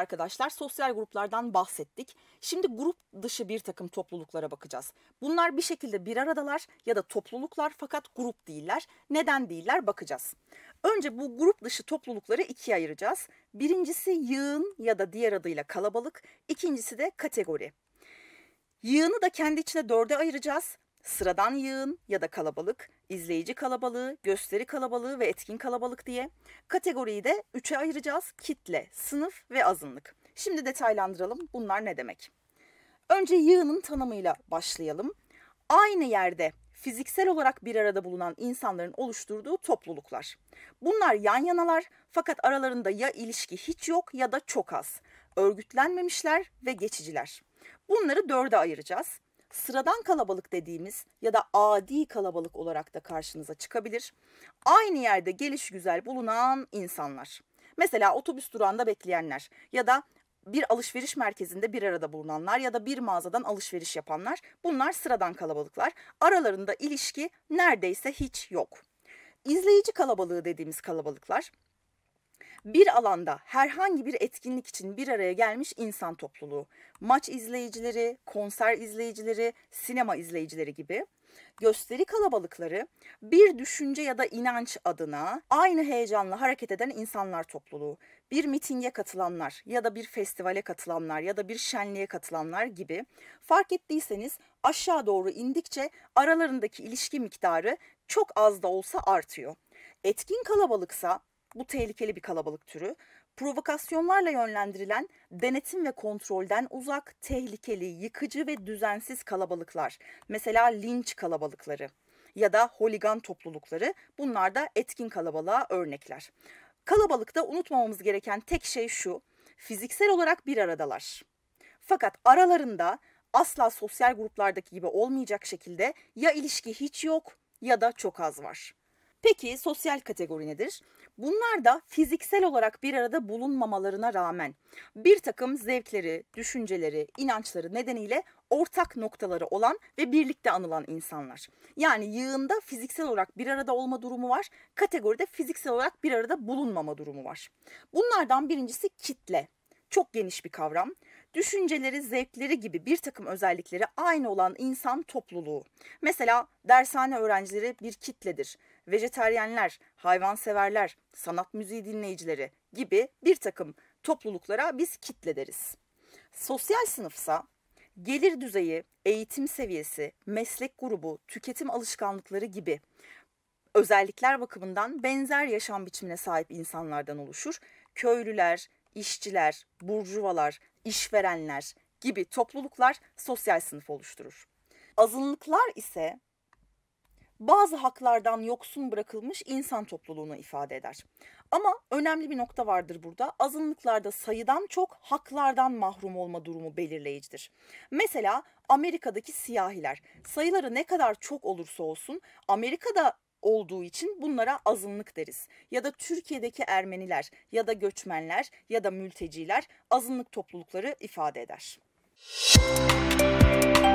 arkadaşlar sosyal gruplardan bahsettik. Şimdi grup dışı bir takım topluluklara bakacağız. Bunlar bir şekilde bir aradalar ya da topluluklar fakat grup değiller. Neden değiller bakacağız. Önce bu grup dışı toplulukları ikiye ayıracağız. Birincisi yığın ya da diğer adıyla kalabalık. İkincisi de kategori. Yığını da kendi içine dörde ayıracağız sıradan yığın ya da kalabalık, izleyici kalabalığı, gösteri kalabalığı ve etkin kalabalık diye. Kategoriyi de üçe ayıracağız. Kitle, sınıf ve azınlık. Şimdi detaylandıralım bunlar ne demek. Önce yığının tanımıyla başlayalım. Aynı yerde fiziksel olarak bir arada bulunan insanların oluşturduğu topluluklar. Bunlar yan yanalar fakat aralarında ya ilişki hiç yok ya da çok az. Örgütlenmemişler ve geçiciler. Bunları dörde ayıracağız sıradan kalabalık dediğimiz ya da adi kalabalık olarak da karşınıza çıkabilir. Aynı yerde geliş güzel bulunan insanlar. Mesela otobüs durağında bekleyenler ya da bir alışveriş merkezinde bir arada bulunanlar ya da bir mağazadan alışveriş yapanlar bunlar sıradan kalabalıklar. Aralarında ilişki neredeyse hiç yok. İzleyici kalabalığı dediğimiz kalabalıklar bir alanda herhangi bir etkinlik için bir araya gelmiş insan topluluğu. Maç izleyicileri, konser izleyicileri, sinema izleyicileri gibi gösteri kalabalıkları bir düşünce ya da inanç adına aynı heyecanla hareket eden insanlar topluluğu, bir mitinge katılanlar ya da bir festivale katılanlar ya da bir şenliğe katılanlar gibi fark ettiyseniz aşağı doğru indikçe aralarındaki ilişki miktarı çok az da olsa artıyor. Etkin kalabalıksa bu tehlikeli bir kalabalık türü. Provokasyonlarla yönlendirilen, denetim ve kontrolden uzak, tehlikeli, yıkıcı ve düzensiz kalabalıklar. Mesela linç kalabalıkları ya da holigan toplulukları. Bunlar da etkin kalabalığa örnekler. Kalabalıkta unutmamamız gereken tek şey şu. Fiziksel olarak bir aradalar. Fakat aralarında asla sosyal gruplardaki gibi olmayacak şekilde ya ilişki hiç yok ya da çok az var. Peki sosyal kategori nedir? Bunlar da fiziksel olarak bir arada bulunmamalarına rağmen bir takım zevkleri, düşünceleri, inançları nedeniyle ortak noktaları olan ve birlikte anılan insanlar. Yani yığında fiziksel olarak bir arada olma durumu var, kategoride fiziksel olarak bir arada bulunmama durumu var. Bunlardan birincisi kitle. Çok geniş bir kavram düşünceleri, zevkleri gibi bir takım özellikleri aynı olan insan topluluğu. Mesela dershane öğrencileri bir kitledir. Vejeteryenler, hayvanseverler, sanat müziği dinleyicileri gibi bir takım topluluklara biz kitle deriz. Sosyal sınıfsa gelir düzeyi, eğitim seviyesi, meslek grubu, tüketim alışkanlıkları gibi özellikler bakımından benzer yaşam biçimine sahip insanlardan oluşur. Köylüler, işçiler, burjuvalar, işverenler gibi topluluklar sosyal sınıf oluşturur. Azınlıklar ise bazı haklardan yoksun bırakılmış insan topluluğunu ifade eder. Ama önemli bir nokta vardır burada. Azınlıklarda sayıdan çok haklardan mahrum olma durumu belirleyicidir. Mesela Amerika'daki siyahiler sayıları ne kadar çok olursa olsun Amerika'da olduğu için bunlara azınlık deriz. Ya da Türkiye'deki Ermeniler ya da göçmenler ya da mülteciler azınlık toplulukları ifade eder. Müzik